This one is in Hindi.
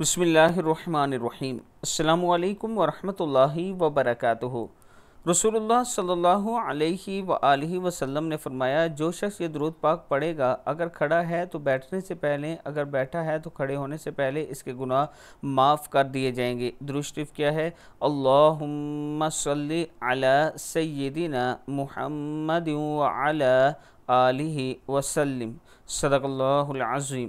बसमीम् अल्लाम वरहि वबरक रसूलुल्लाह सल्लल्लाहु अलैहि ने फरमाया जो शख्स ये दरूद पाक पड़ेगा अगर खड़ा है तो बैठने से पहले अगर बैठा है तो खड़े होने से पहले इसके गुनाह माफ़ कर दिए जाएंगे दुरुशरीफ क्या है अल्लाहुम्मा सल्ली अला सय्यदिना मुहम्मद व